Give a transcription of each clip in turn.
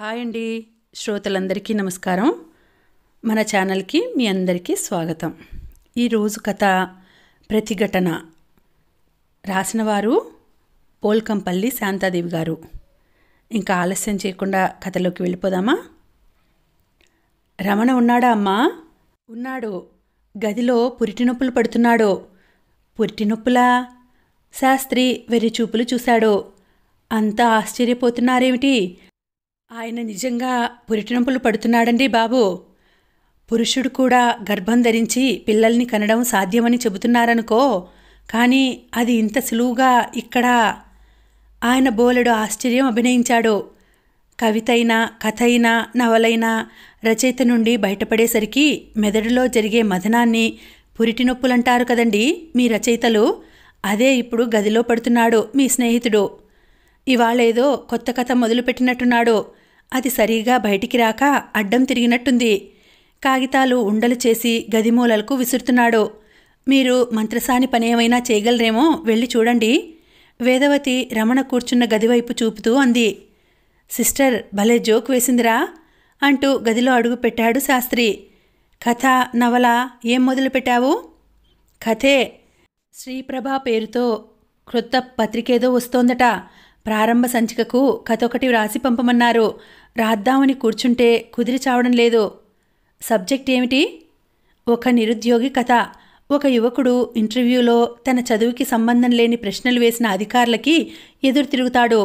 hi అండి శ్రోతలందరికీ నమస్కారం మన ఛానల్కి మీ అందరికీ స్వాగతం ఈరోజు కథ ప్రతిఘటన రాసినవారు పోల్కంపల్లి శాంతాదేవి గారు ఇంకా ఆలస్యం చేయకుండా కథలోకి వెళ్ళిపోదామా రమణ ఉన్నాడా అమ్మా ఉన్నాడు గదిలో పురిటి నొప్పులు పడుతున్నాడో పురిటి నొప్పులా శాస్త్రి వెర్రిచూపులు చూశాడు అంతా ఆశ్చర్యపోతున్నారేమిటి ఆయన నిజంగా పురిటినొప్పులు పడుతున్నాడండి బాబు పురుషుడు కూడా గర్భం ధరించి పిల్లల్ని కనడం సాధ్యమని చెబుతున్నారనుకో కానీ అది ఇంత సులువుగా ఇక్కడ ఆయన బోలెడు ఆశ్చర్యం అభినయించాడు కవితైనా కథ అయినా నవలైనా రచయిత నుండి బయటపడేసరికి మెదడులో జరిగే మదనాన్ని పురిటి నొప్పులంటారు కదండి మీ రచయితలు అదే ఇప్పుడు గదిలో పడుతున్నాడు మీ స్నేహితుడు ఇవాళేదో కొత్త కథ మొదలుపెట్టినట్టున్నాడు అది సరిగా బయటికి రాక అడ్డం తిరిగినట్టుంది కాగితాలు ఉండలు చేసి గదిమూలలకు విసురుతున్నాడు మీరు మంత్రసాని పనేమైనా చేయగలరేమో వెళ్ళి చూడండి వేదవతి రమణ కూర్చున్న గదివైపు చూపుతూ అంది సిస్టర్ భలే జోక్ వేసిందిరా అంటూ గదిలో అడుగు పెట్టాడు శాస్త్రి కథ నవల ఏం మొదలుపెట్టావు కథే శ్రీప్రభ పేరుతో క్రొత్త పత్రికేదో వస్తోందట ప్రారంభ సంచికకు కథ ఒకటి వ్రాసి పంపమన్నారు రాద్దామని కూర్చుంటే కుదిరి చావడం లేదు సబ్జెక్ట్ ఏమిటి ఒక నిరుద్యోగి కథ ఒక యువకుడు ఇంటర్వ్యూలో తన చదువుకి సంబంధం లేని ప్రశ్నలు వేసిన అధికారులకి ఎదురు తిరుగుతాడు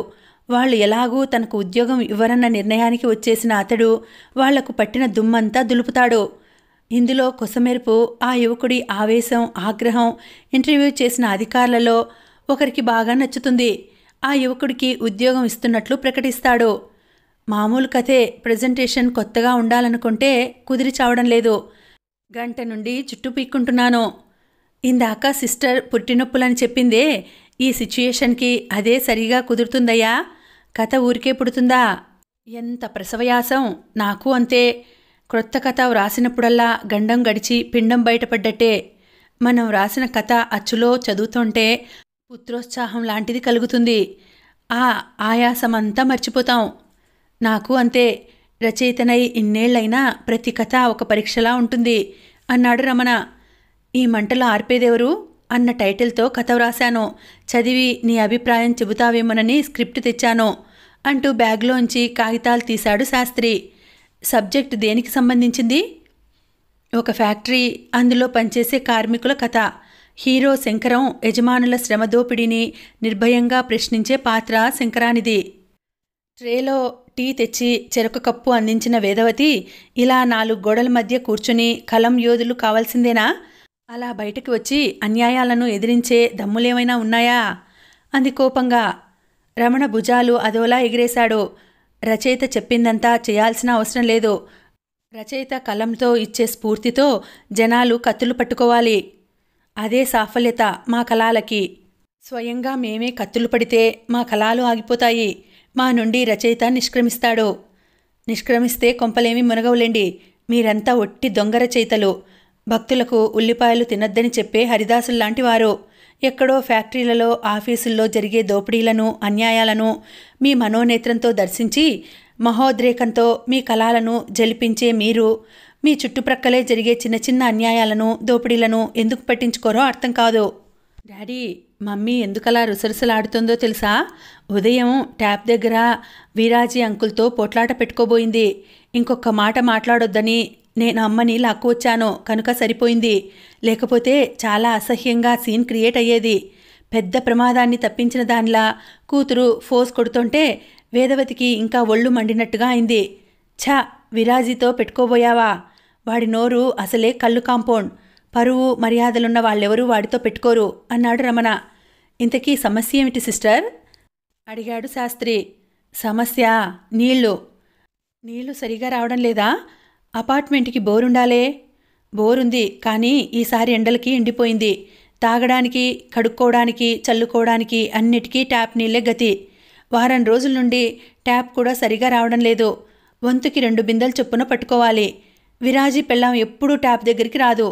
వాళ్ళు ఎలాగూ తనకు ఉద్యోగం ఇవ్వరన్న నిర్ణయానికి వచ్చేసిన అతడు వాళ్లకు పట్టిన దుమ్మంతా దులుపుతాడు ఇందులో కొసమెరుపు ఆ యువకుడి ఆవేశం ఆగ్రహం ఇంటర్వ్యూ చేసిన అధికారులలో ఒకరికి బాగా నచ్చుతుంది ఆ యువకుడికి ఉద్యోగం ఇస్తున్నట్లు ప్రకటిస్తాడు మామూలు కథే ప్రజెంటేషన్ కొత్తగా ఉండాలనుకుంటే కుదిరి చావడం లేదు గంట నుండి చుట్టూ పీక్కుంటున్నాను ఇందాక సిస్టర్ పుట్టినొప్పులని చెప్పిందే ఈ సిచ్యుయేషన్కి అదే సరిగా కుదురుతుందయ్యా కథ ఊరికే పుడుతుందా ఎంత ప్రసవయాసం నాకు అంతే క్రొత్త కథ వ్రాసినప్పుడల్లా గండం గడిచి పిండం బయటపడ్డట్టే మనం వ్రాసిన కథ అచ్చులో చదువుతుంటే పుత్రోత్సాహం లాంటిది కలుగుతుంది ఆ ఆయాసమంతా మర్చిపోతాం నాకు అంతే రచయితనై ఇన్నేళ్లైనా ప్రతి కథ ఒక పరీక్షలా ఉంటుంది అన్నాడు రమణ ఈ మంటలు ఆర్పేదెవరు అన్న టైటిల్తో కథ వ్రాశాను చదివి నీ అభిప్రాయం చెబుతావేమోనని స్క్రిప్ట్ తెచ్చాను అంటూ బ్యాగ్లోంచి కాగితాలు తీశాడు శాస్త్రి సబ్జెక్ట్ దేనికి సంబంధించింది ఒక ఫ్యాక్టరీ అందులో పనిచేసే కార్మికుల కథ హీరో శంకరం యజమానుల శ్రమ దోపిడీని నిర్భయంగా ప్రశ్నించే పాత్ర శంకరానిది ట్రేలో టీ తెచ్చి చెరకు కప్పు అందించిన వేదవతి ఇలా నాలుగు గోడల మధ్య కూర్చుని కలం యోధులు కావాల్సిందేనా అలా బయటకు వచ్చి అన్యాయాలను ఎదిరించే దమ్ములేమైనా ఉన్నాయా అంది కోపంగా రమణ భుజాలు అదోలా ఎగిరేశాడు రచయిత చెప్పిందంతా చేయాల్సిన అవసరం లేదు రచయిత కలంతో ఇచ్చే స్ఫూర్తితో జనాలు కత్తులు పట్టుకోవాలి అదే సాఫల్యత మా కళాలకి స్వయంగా మేమే కత్తులు పడితే మా కళాలు ఆగిపోతాయి మా నుండి రచయిత నిష్క్రమిస్తాడు నిష్క్రమిస్తే కొంపలేమి మునగవులేండి మీరంతా ఒట్టి దొంగ రచయితలు భక్తులకు ఉల్లిపాయలు తినొద్దని చెప్పే హరిదాసులు లాంటివారు ఎక్కడో ఫ్యాక్టరీలలో ఆఫీసుల్లో జరిగే దోపిడీలను అన్యాయాలను మీ మనోనేత్రంతో దర్శించి మహోద్రేకంతో మీ కళాలను జలిపించే మీరు మీ చుట్టుప్రక్కలే జరిగే చిన్న చిన్న అన్యాయాలను దోపిడీలను ఎందుకు పట్టించుకోరో అర్థం కాదు డాడీ మమ్మీ ఎందుకలా రుసరుసలాడుతుందో తెలుసా ఉదయం ట్యాప్ దగ్గర వీరాజీ అంకుల్తో పోట్లాట పెట్టుకోబోయింది ఇంకొక మాట మాట్లాడొద్దని నేను అమ్మని లాక్కు వచ్చాను కనుక సరిపోయింది లేకపోతే చాలా అసహ్యంగా సీన్ క్రియేట్ అయ్యేది పెద్ద ప్రమాదాన్ని తప్పించిన దానిలా కూతురు ఫోస్ కొడుతుంటే వేదవతికి ఇంకా ఒళ్ళు మండినట్టుగా అయింది ఛ విరాజీతో పెట్టుకోబోయావా వాడి నోరు అసలే కళ్ళు కాంపౌండ్ పరువు మర్యాదలున్న వాళ్ళెవరూ వాడితో పెట్టుకోరు అన్నాడు రమణ ఇంతకీ సమస్య ఏమిటి సిస్టర్ అడిగాడు శాస్త్రి సమస్య నీళ్లు నీళ్లు సరిగా రావడం లేదా అపార్ట్మెంట్కి బోరుండాలే బోరుంది కానీ ఈసారి ఎండలకి ఎండిపోయింది తాగడానికి కడుక్కోవడానికి చల్లుకోవడానికి అన్నిటికీ ట్యాప్ నీళ్ళే గతి వారం రోజుల నుండి ట్యాప్ కూడా సరిగా రావడం లేదు వంతుకి రెండు బిందెలు చొప్పున పట్టుకోవాలి విరాజీ పెళ్ళాం ఎప్పుడూ ట్యాప్ దగ్గరికి రాదు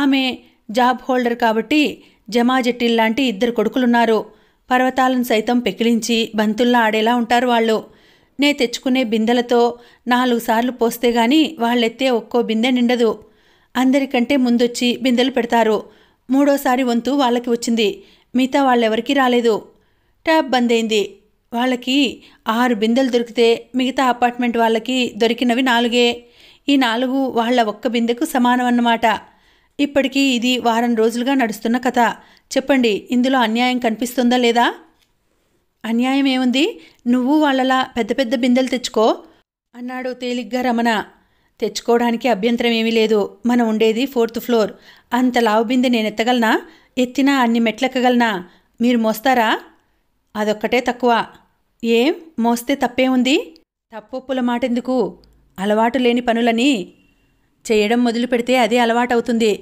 ఆమె జాబ్ హోల్డర్ కాబట్టి జమాజెట్టిల్ లాంటి ఇద్దరు కొడుకులున్నారు పర్వతాలను సైతం పెకిలించి బంతుల్లా ఆడేలా ఉంటారు వాళ్ళు నే తెచ్చుకునే బిందెలతో నాలుగు సార్లు పోస్తే గాని వాళ్ళెత్తే ఒక్కో బిందె నిండదు అందరికంటే ముందొచ్చి బిందెలు పెడతారు మూడోసారి వంతు వాళ్ళకి వచ్చింది మిగతా వాళ్ళెవరికీ రాలేదు ట్యాప్ బంద్ అయింది వాళ్ళకి ఆరు బిందెలు దొరికితే మిగతా అపార్ట్మెంట్ వాళ్ళకి దొరికినవి నాలుగే ఈ నాలుగు వాళ్ళ ఒక్క బిందెకు సమానమన్నమాట ఇప్పటికీ ఇది వారం రోజులుగా నడుస్తున్న కథ చెప్పండి ఇందులో అన్యాయం కనిపిస్తుందా లేదా అన్యాయం ఏముంది నువ్వు వాళ్ళలా పెద్ద పెద్ద బిందెలు తెచ్చుకో అన్నాడు తేలిగ్గా రమణ తెచ్చుకోవడానికి అభ్యంతరం ఏమీ లేదు మనం ఉండేది ఫోర్త్ ఫ్లోర్ అంత లావు బిందె నేను ఎత్తగలనా ఎత్తినా అన్ని మెట్లెక్కగలనా మీరు మోస్తారా అదొక్కటే తక్కువ ఏం మోస్తే తప్పేముంది తప్పొప్పుల మాట ఎందుకు అలవాటు లేని పనులని చేయడం మొదలు పెడితే అదే అలవాటవుతుంది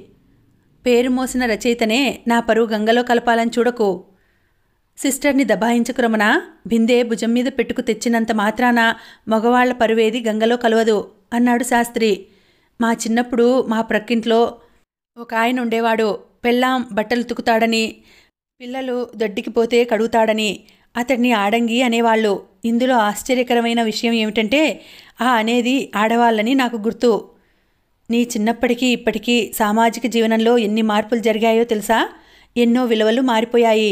పేరు మోసిన రచయితనే నా పరువు గంగలో కలపాలని చూడకు సిస్టర్ని దబాయించకురమన బిందె భుజం మీద పెట్టుకు తెచ్చినంత మాత్రాన మగవాళ్ల పరువేది గంగలో కలవదు అన్నాడు శాస్త్రి మా చిన్నప్పుడు మా ప్రక్కింట్లో ఒక ఆయన ఉండేవాడు పెళ్ళాం బట్టలు తుకుతాడని పిల్లలు దొడ్డికి పోతే కడుగుతాడని అతడిని ఆడంగి అనేవాళ్ళు ఇందులో ఆశ్చర్యకరమైన విషయం ఏమిటంటే ఆ అనేది ఆడవాళ్ళని నాకు గుర్తు నీ చిన్నప్పటికీ ఇప్పటికీ సామాజిక జీవనంలో ఎన్ని మార్పులు జరిగాయో తెలుసా ఎన్నో విలువలు మారిపోయాయి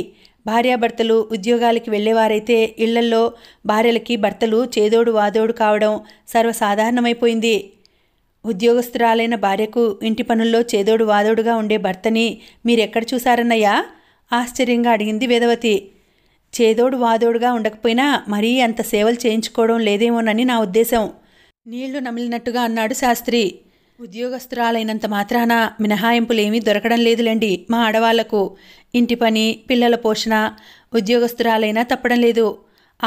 భార్యాభర్తలు ఉద్యోగాలకి వెళ్ళేవారైతే ఇళ్లల్లో భార్యలకి భర్తలు చేదోడు వాదోడు కావడం సర్వసాధారణమైపోయింది ఉద్యోగస్తురాలైన భార్యకు ఇంటి పనుల్లో చేదోడు వాదోడుగా ఉండే భర్తని మీరెక్కడ చూశారన్నయ్యా ఆశ్చర్యంగా అడిగింది వేదవతి చేదోడు వాదోడుగా ఉండకపోయినా మరీ అంత సేవలు చేయించుకోవడం లేదేమోనని నా ఉద్దేశం నీళ్లు నమిలినట్టుగా అన్నాడు శాస్త్రి ఉద్యోగస్తురాలైనంత మాత్రాన మినహాయింపులేమీ దొరకడం లేదులేండి మా ఆడవాళ్లకు ఇంటి పని పిల్లల పోషణ ఉద్యోగస్తురాలైనా తప్పడం లేదు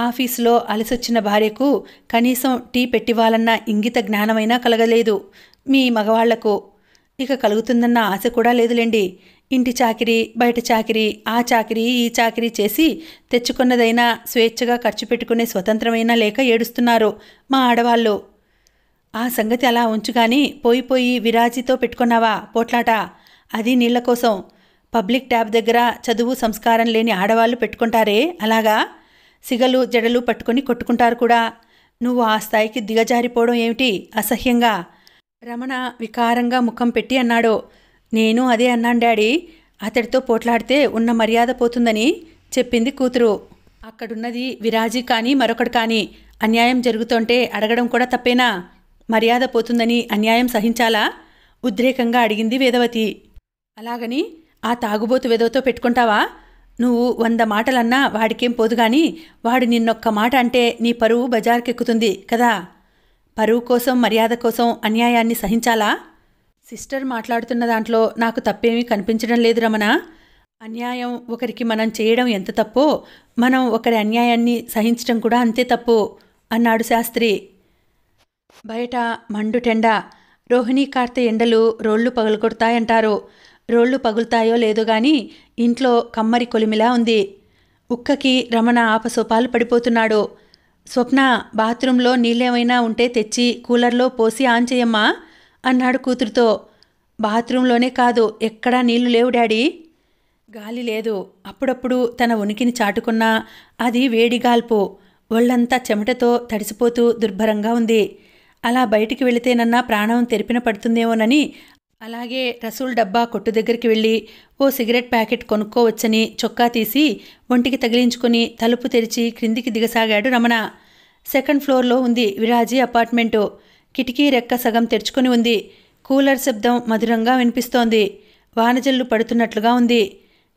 ఆఫీసులో అలసొచ్చిన భార్యకు కనీసం టీ పెట్టివ్వాలన్న ఇంగిత జ్ఞానమైనా కలగలేదు మీ మగవాళ్లకు ఇక కలుగుతుందన్న ఆశ కూడా లేదులేండి ఇంటి చాకిరి బయట చాకిరి ఆ చాకిరి ఈ చాకిరి చేసి తెచ్చుకున్నదైనా స్వేచ్ఛగా ఖర్చు పెట్టుకునే స్వతంత్రమైనా లేక ఏడుస్తున్నారు మా ఆడవాళ్ళు ఆ సంగతి అలా ఉంచుగాని పోయి పోయి విరాజీతో పెట్టుకున్నావా పోట్లాట అది నీళ్ల కోసం పబ్లిక్ ట్యాబ్ దగ్గర చదువు సంస్కారం లేని ఆడవాళ్ళు పెట్టుకుంటారే అలాగా సిగలు జడలు పట్టుకుని కొట్టుకుంటారు కూడా నువ్వు ఆ స్థాయికి దిగజారిపోవడం ఏమిటి అసహ్యంగా రమణ వికారంగా ముఖం పెట్టి అన్నాడు నేను అదే అన్నాను డాడీ అతడితో పోట్లాడితే ఉన్న మర్యాద పోతుందని చెప్పింది కూతురు అక్కడున్నది విరాజీ కానీ మరొకటి కానీ అన్యాయం జరుగుతుంటే అడగడం కూడా తప్పేనా మర్యాద పోతుందని అన్యాయం సహించాలా ఉద్రేకంగా అడిగింది వేదవతి అలాగని ఆ తాగుబోతు వెదవతో పెట్టుకుంటావా నువ్వు వంద మాటలన్నా వాడికేం పోదు కానీ వాడు నిన్నొక్క మాట అంటే నీ పరువు బజార్కెక్కుతుంది కదా పరువు కోసం మర్యాద కోసం అన్యాయాన్ని సహించాలా సిస్టర్ మాట్లాడుతున్న దాంట్లో నాకు తప్పేమీ కనిపించడం లేదు రమణ అన్యాయం ఒకరికి మనం చేయడం ఎంత తప్పో మనం ఒకరి అన్యాయాన్ని సహించడం కూడా అంతే తప్పు అన్నాడు శాస్త్రి బయట మండుటెండ రోహిణి కార్తె ఎండలు రోళ్ళు పగులుకొడతాయంటారు రోళ్ళు పగులుతాయో లేదో గాని ఇంట్లో కమ్మరి కొలిమిలా ఉంది ఉక్కకి రమణ ఆపసోపాలు పడిపోతున్నాడు స్వప్న బాత్రూంలో నీళ్ళేమైనా ఉంటే తెచ్చి కూలర్లో పోసి ఆన్ చేయమ్మా అన్నాడు కూతురుతో బాత్రూంలోనే కాదు ఎక్కడా నీళ్లు లేవు డాడీ గాలి లేదు అప్పుడప్పుడు తన ఉనికిని చాటుకున్నా అది వేడిగాల్పు ఒళ్ళంతా చెమటతో తడిసిపోతూ దుర్భరంగా ఉంది అలా బయటికి వెళితేనన్నా ప్రాణం తెరిపిన పడుతుందేమోనని అలాగే రసూల్ డబ్బా కొట్టు దగ్గరికి వెళ్ళి ఓ సిగరెట్ ప్యాకెట్ కొనుక్కోవచ్చని చొక్కా తీసి ఒంటికి తగిలించుకుని తలుపు తెరిచి క్రిందికి దిగసాగాడు రమణ సెకండ్ ఫ్లోర్లో ఉంది విరాజీ అపార్ట్మెంటు కిటికీ రెక్క సగం తెరుచుకుని ఉంది కూలర్ శబ్దం మధురంగా వినిపిస్తోంది వానజల్లు పడుతున్నట్లుగా ఉంది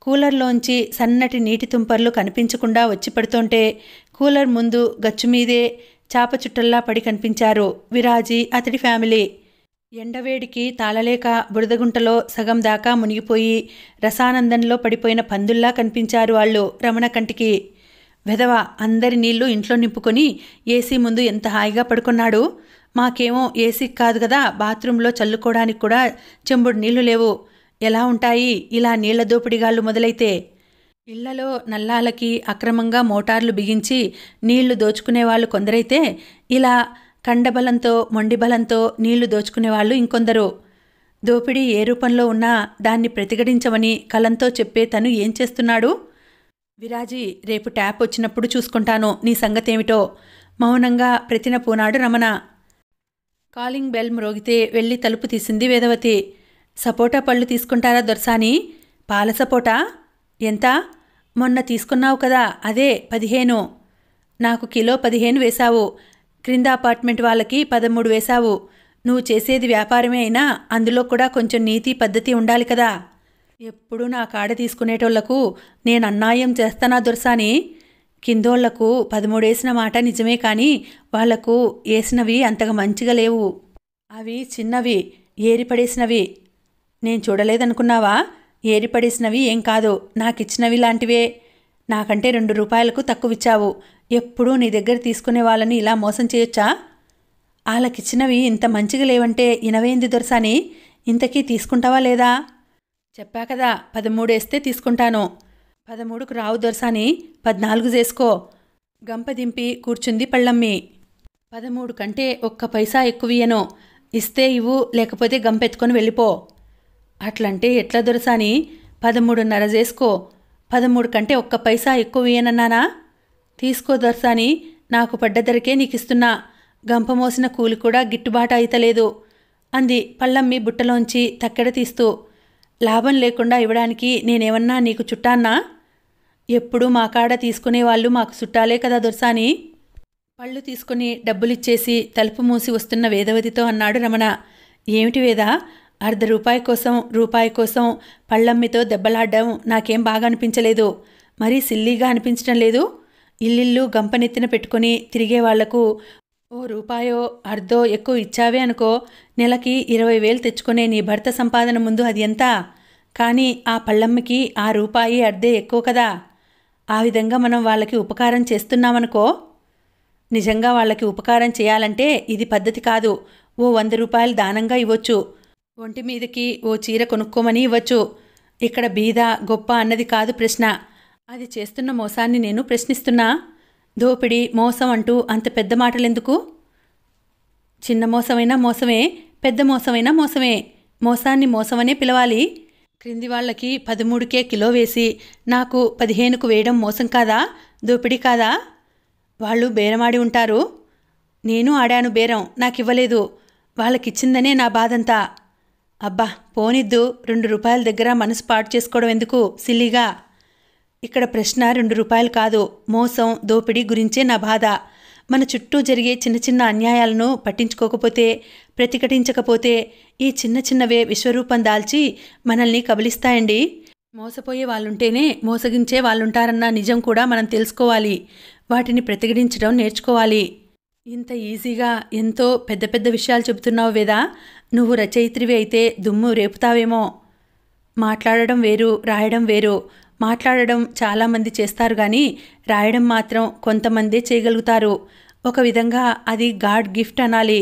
కూలర్లోంచి సన్నటి నీటి తుంపర్లు కనిపించకుండా వచ్చి పడుతుంటే కూలర్ ముందు గచ్చు మీదే చాప చుట్టల్లా పడి కనిపించారు విరాజి అతడి ఫ్యామిలీ ఎండవేడికి తాళలేక బురదగుంటలో సగం దాకా మునిగిపోయి రసానందంలో పడిపోయిన పందుల్లా కనిపించారు వాళ్ళు రమణ కంటికి వెధవ అందరి నీళ్లు ఇంట్లో నింపుకొని ఏసీ ముందు ఎంత హాయిగా పడుకున్నాడు మాకేమో ఏసీ కాదు కదా బాత్రూంలో చల్లుకోవడానికి కూడా చెంబుడు నీళ్లు లేవు ఎలా ఉంటాయి ఇలా నీళ్ల దోపిడిగాళ్ళు మొదలైతే ఇళ్లలో నల్లాలకి అక్రమంగా మోటార్లు బిగించి నీళ్లు దోచుకునేవాళ్ళు కొందరైతే ఇలా కండబలంతో మొండిబలంతో నీళ్లు దోచుకునేవాళ్ళు ఇంకొందరు దోపిడీ ఏ రూపంలో ఉన్నా దాన్ని ప్రతిఘటించమని కలంతో చెప్పే తను ఏం చేస్తున్నాడు విరాజీ రేపు ట్యాప్ వచ్చినప్పుడు చూసుకుంటాను నీ సంగతేమిటో మౌనంగా ప్రతిన పూనాడు రమణ కాలింగ్ బెల్ మ్రోగితే వెళ్ళి తలుపు తీసింది వేదవతి సపోటా పళ్ళు తీసుకుంటారా దొరసాని పాల సపోటా ఎంత మొన్న తీసుకున్నావు కదా అదే పదిహేను నాకు కిలో పదిహేను వేశావు క్రింద అపార్ట్మెంట్ వాళ్ళకి పదమూడు వేశావు నువ్వు చేసేది వ్యాపారమే అయినా అందులో కూడా కొంచెం నీతి పద్ధతి ఉండాలి కదా ఎప్పుడు నా కాడ తీసుకునేటోళ్లకు నేను అన్యాయం చేస్తానా దొరసాని కిందోళ్లకు పదమూడేసిన మాట నిజమే కానీ వాళ్లకు వేసినవి అంతగా మంచిగా లేవు అవి చిన్నవి ఏరిపడేసినవి నేను చూడలేదనుకున్నావా ఏరిపడేసినవి ఏం కాదు నాకిచ్చినవి లాంటివే నాకంటే రెండు రూపాయలకు తక్కువ ఇచ్చావు ఎప్పుడూ నీ దగ్గర తీసుకునే వాళ్ళని ఇలా మోసం చేయొచ్చా వాళ్ళకిచ్చినవి ఇంత మంచిగా లేవంటే ఇనవేంది దొరసాని ఇంతకీ తీసుకుంటావా లేదా చెప్పా కదా పదమూడేస్తే తీసుకుంటాను పదమూడుకు రావు దొరసాని పద్నాలుగు చేసుకో గంప దింపి కూర్చుంది పళ్ళమ్మి పదమూడు కంటే ఒక్క పైసా ఎక్కువయ్యను ఇస్తే ఇవ్వు లేకపోతే గంపెత్తుకొని వెళ్ళిపో అట్లంటే ఎట్లా దొరసాని పదమూడున్నర చేసుకో పదమూడు కంటే ఒక్క పైసా ఎక్కువ ఇయ్యనన్నానా తీసుకో దొరసాని నాకు పడ్డ ధరకే నీకు ఇస్తున్నా గంప మోసిన కూలి కూడా గిట్టుబాటు అయితలేదు అంది పళ్ళమ్మి బుట్టలోంచి తక్కెడ తీస్తూ లాభం లేకుండా ఇవ్వడానికి నేనేమన్నా నీకు చుట్టాన్నా ఎప్పుడు మా కాడ తీసుకునే వాళ్ళు మాకు చుట్టాలే కదా దొరసాని పళ్ళు తీసుకుని డబ్బులిచ్చేసి తలుపు మూసి వస్తున్న వేదవతితో అన్నాడు రమణ ఏమిటి వేద అర్ధ రూపాయి కోసం రూపాయి కోసం పళ్ళమ్మితో దెబ్బలాడడం నాకేం బాగా అనిపించలేదు మరీ సిల్లీగా అనిపించడం లేదు ఇల్లిల్లు గంపనెత్తిన పెట్టుకుని తిరిగే వాళ్లకు ఓ రూపాయో అర్ధో ఎక్కువ ఇచ్చావే అనుకో నెలకి ఇరవై వేలు తెచ్చుకునే నీ భర్త సంపాదన ముందు అది ఎంత కానీ ఆ పళ్ళమ్మకి ఆ రూపాయి అర్ధే ఎక్కువ కదా ఆ విధంగా మనం వాళ్ళకి ఉపకారం చేస్తున్నామనుకో నిజంగా వాళ్ళకి ఉపకారం చేయాలంటే ఇది పద్ధతి కాదు ఓ వంద రూపాయలు దానంగా ఇవ్వచ్చు ఒంటి మీదకి ఓ చీర కొనుక్కోమని ఇవ్వచ్చు ఇక్కడ బీద గొప్ప అన్నది కాదు ప్రశ్న అది చేస్తున్న మోసాన్ని నేను ప్రశ్నిస్తున్నా దోపిడీ మోసం అంటూ అంత పెద్ద మాటలెందుకు చిన్న మోసమైనా మోసమే పెద్ద మోసమైనా మోసమే మోసాన్ని మోసమనే పిలవాలి క్రింది వాళ్ళకి పదమూడుకే కిలో వేసి నాకు పదిహేనుకు వేయడం మోసం కాదా దోపిడీ కాదా వాళ్ళు బేరమాడి ఉంటారు నేను ఆడాను బేరం నాకివ్వలేదు వాళ్ళకిచ్చిందనే నా బాధంతా అబ్బా పోనిద్దు రెండు రూపాయల దగ్గర మనసు పాటు చేసుకోవడం ఎందుకు సిల్లీగా ఇక్కడ ప్రశ్న రెండు రూపాయలు కాదు మోసం దోపిడీ గురించే నా బాధ మన చుట్టూ జరిగే చిన్న చిన్న అన్యాయాలను పట్టించుకోకపోతే ప్రతిఘటించకపోతే ఈ చిన్న చిన్నవే విశ్వరూపం దాల్చి మనల్ని కబలిస్తాయండి మోసపోయే వాళ్ళుంటేనే మోసగించే వాళ్ళుంటారన్న నిజం కూడా మనం తెలుసుకోవాలి వాటిని ప్రతిఘటించడం నేర్చుకోవాలి ఇంత ఈజీగా ఎంతో పెద్ద పెద్ద విషయాలు చెబుతున్నావు వేదా నువ్వు రచయిత్రివి అయితే దుమ్ము రేపుతావేమో మాట్లాడడం వేరు రాయడం వేరు మాట్లాడడం చాలామంది చేస్తారు కానీ రాయడం మాత్రం కొంతమందే చేయగలుగుతారు ఒక విధంగా అది గాడ్ గిఫ్ట్ అనాలి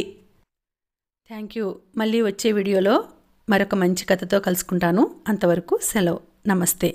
థ్యాంక్ యూ మళ్ళీ వచ్చే వీడియోలో మరొక మంచి కథతో కలుసుకుంటాను అంతవరకు సెలవు నమస్తే